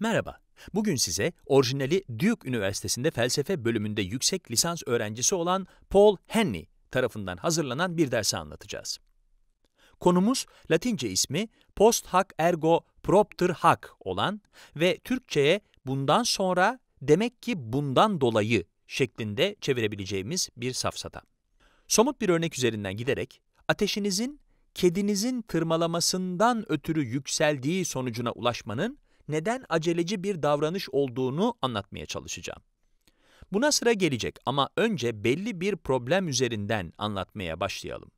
Merhaba, bugün size orijinali Duke Üniversitesi'nde felsefe bölümünde yüksek lisans öğrencisi olan Paul Henley tarafından hazırlanan bir dersi anlatacağız. Konumuz Latince ismi post hac ergo propter hac olan ve Türkçe'ye bundan sonra demek ki bundan dolayı şeklinde çevirebileceğimiz bir safsata. Somut bir örnek üzerinden giderek ateşinizin kedinizin tırmalamasından ötürü yükseldiği sonucuna ulaşmanın neden aceleci bir davranış olduğunu anlatmaya çalışacağım. Buna sıra gelecek ama önce belli bir problem üzerinden anlatmaya başlayalım.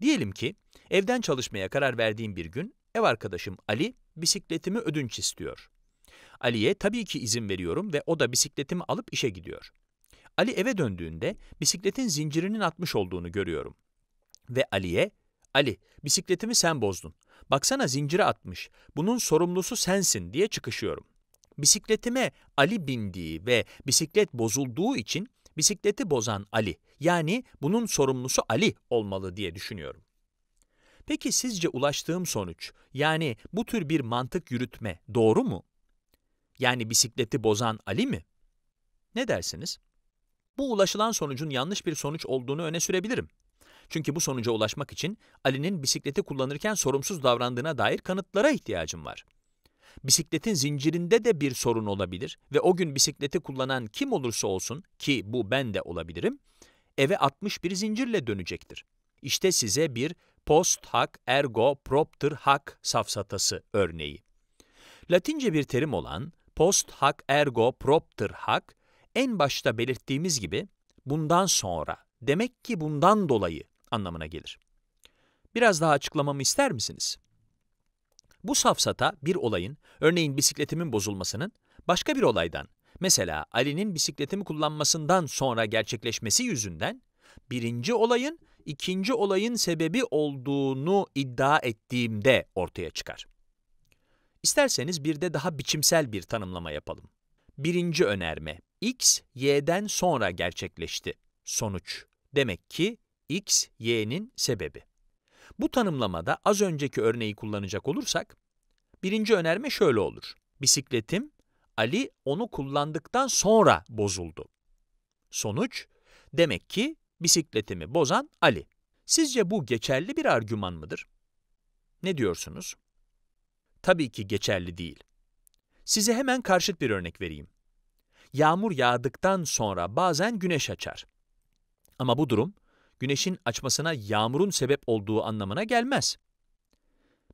Diyelim ki evden çalışmaya karar verdiğim bir gün ev arkadaşım Ali bisikletimi ödünç istiyor. Ali'ye tabii ki izin veriyorum ve o da bisikletimi alıp işe gidiyor. Ali eve döndüğünde bisikletin zincirinin atmış olduğunu görüyorum. Ve Ali'ye Ali, bisikletimi sen bozdun. Baksana zincire atmış. Bunun sorumlusu sensin diye çıkışıyorum. Bisikletime Ali bindiği ve bisiklet bozulduğu için bisikleti bozan Ali, yani bunun sorumlusu Ali olmalı diye düşünüyorum. Peki sizce ulaştığım sonuç, yani bu tür bir mantık yürütme doğru mu? Yani bisikleti bozan Ali mi? Ne dersiniz? Bu ulaşılan sonucun yanlış bir sonuç olduğunu öne sürebilirim. Çünkü bu sonuca ulaşmak için Ali'nin bisikleti kullanırken sorumsuz davrandığına dair kanıtlara ihtiyacım var. Bisikletin zincirinde de bir sorun olabilir ve o gün bisikleti kullanan kim olursa olsun ki bu ben de olabilirim, eve 61 zincirle dönecektir. İşte size bir post hac ergo propter hac safsatası örneği. Latince bir terim olan post hac ergo propter hac en başta belirttiğimiz gibi bundan sonra demek ki bundan dolayı anlamına gelir. Biraz daha açıklamamı ister misiniz? Bu safsata bir olayın, örneğin bisikletimin bozulmasının, başka bir olaydan, mesela Ali'nin bisikletimi kullanmasından sonra gerçekleşmesi yüzünden, birinci olayın ikinci olayın sebebi olduğunu iddia ettiğimde ortaya çıkar. İsterseniz bir de daha biçimsel bir tanımlama yapalım. Birinci önerme, X, Y'den sonra gerçekleşti. Sonuç, demek ki x, y'nin sebebi. Bu tanımlamada az önceki örneği kullanacak olursak, birinci önerme şöyle olur. Bisikletim, Ali onu kullandıktan sonra bozuldu. Sonuç, demek ki bisikletimi bozan Ali. Sizce bu geçerli bir argüman mıdır? Ne diyorsunuz? Tabii ki geçerli değil. Size hemen karşıt bir örnek vereyim. Yağmur yağdıktan sonra bazen güneş açar. Ama bu durum güneşin açmasına yağmurun sebep olduğu anlamına gelmez.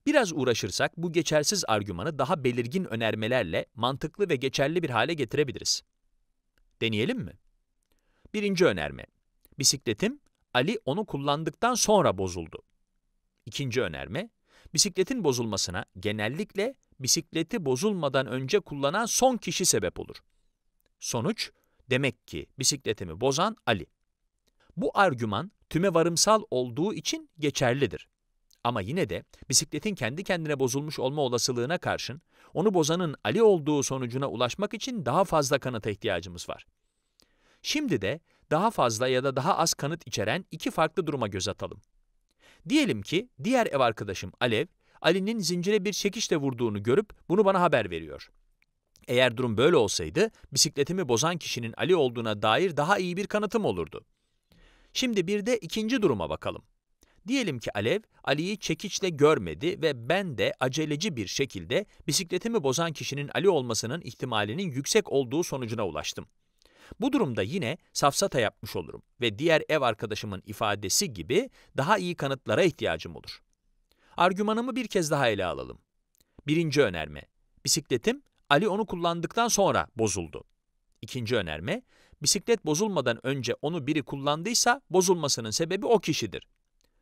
Biraz uğraşırsak bu geçersiz argümanı daha belirgin önermelerle mantıklı ve geçerli bir hale getirebiliriz. Deneyelim mi? Birinci önerme. Bisikletim, Ali onu kullandıktan sonra bozuldu. İkinci önerme. Bisikletin bozulmasına genellikle bisikleti bozulmadan önce kullanan son kişi sebep olur. Sonuç, demek ki bisikletimi bozan Ali. Bu argüman tüme varımsal olduğu için geçerlidir. Ama yine de bisikletin kendi kendine bozulmuş olma olasılığına karşın onu bozanın Ali olduğu sonucuna ulaşmak için daha fazla kanıta ihtiyacımız var. Şimdi de daha fazla ya da daha az kanıt içeren iki farklı duruma göz atalım. Diyelim ki diğer ev arkadaşım Alev, Ali'nin zincire bir çekişle vurduğunu görüp bunu bana haber veriyor. Eğer durum böyle olsaydı bisikletimi bozan kişinin Ali olduğuna dair daha iyi bir kanıtım olurdu. Şimdi bir de ikinci duruma bakalım. Diyelim ki Alev, Ali'yi çekiçle görmedi ve ben de aceleci bir şekilde bisikletimi bozan kişinin Ali olmasının ihtimalinin yüksek olduğu sonucuna ulaştım. Bu durumda yine safsata yapmış olurum ve diğer ev arkadaşımın ifadesi gibi daha iyi kanıtlara ihtiyacım olur. Argümanımı bir kez daha ele alalım. Birinci önerme, bisikletim Ali onu kullandıktan sonra bozuldu. İkinci önerme, bisiklet bozulmadan önce onu biri kullandıysa bozulmasının sebebi o kişidir.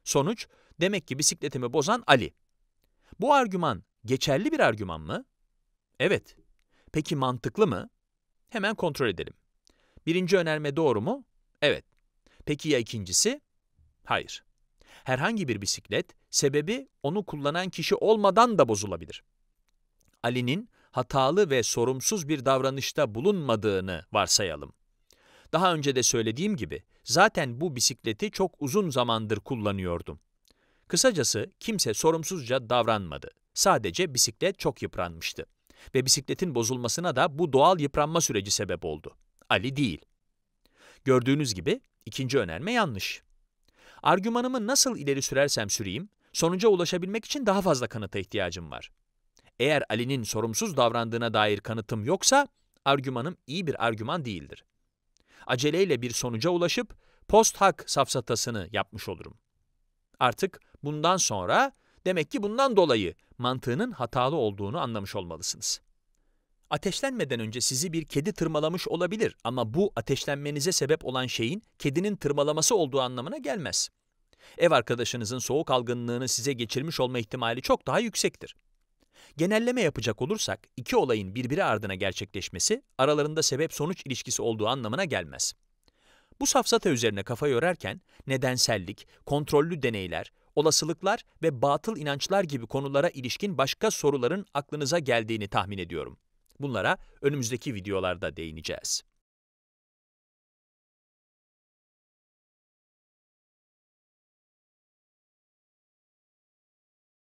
Sonuç, demek ki bisikletimi bozan Ali. Bu argüman geçerli bir argüman mı? Evet. Peki mantıklı mı? Hemen kontrol edelim. Birinci önerme doğru mu? Evet. Peki ya ikincisi? Hayır. Herhangi bir bisiklet, sebebi onu kullanan kişi olmadan da bozulabilir. Ali'nin hatalı ve sorumsuz bir davranışta bulunmadığını varsayalım. Daha önce de söylediğim gibi zaten bu bisikleti çok uzun zamandır kullanıyordum. Kısacası kimse sorumsuzca davranmadı. Sadece bisiklet çok yıpranmıştı. Ve bisikletin bozulmasına da bu doğal yıpranma süreci sebep oldu. Ali değil. Gördüğünüz gibi ikinci önerme yanlış. Argümanımı nasıl ileri sürersem süreyim, sonuca ulaşabilmek için daha fazla kanıta ihtiyacım var. Eğer Ali'nin sorumsuz davrandığına dair kanıtım yoksa, argümanım iyi bir argüman değildir aceleyle bir sonuca ulaşıp post hak safsatasını yapmış olurum. Artık bundan sonra demek ki bundan dolayı mantığının hatalı olduğunu anlamış olmalısınız. Ateşlenmeden önce sizi bir kedi tırmalamış olabilir ama bu ateşlenmenize sebep olan şeyin kedinin tırmalaması olduğu anlamına gelmez. Ev arkadaşınızın soğuk algınlığını size geçirmiş olma ihtimali çok daha yüksektir. Genelleme yapacak olursak, iki olayın birbiri ardına gerçekleşmesi, aralarında sebep-sonuç ilişkisi olduğu anlamına gelmez. Bu safsata üzerine kafa yorarken, nedensellik, kontrollü deneyler, olasılıklar ve batıl inançlar gibi konulara ilişkin başka soruların aklınıza geldiğini tahmin ediyorum. Bunlara önümüzdeki videolarda değineceğiz.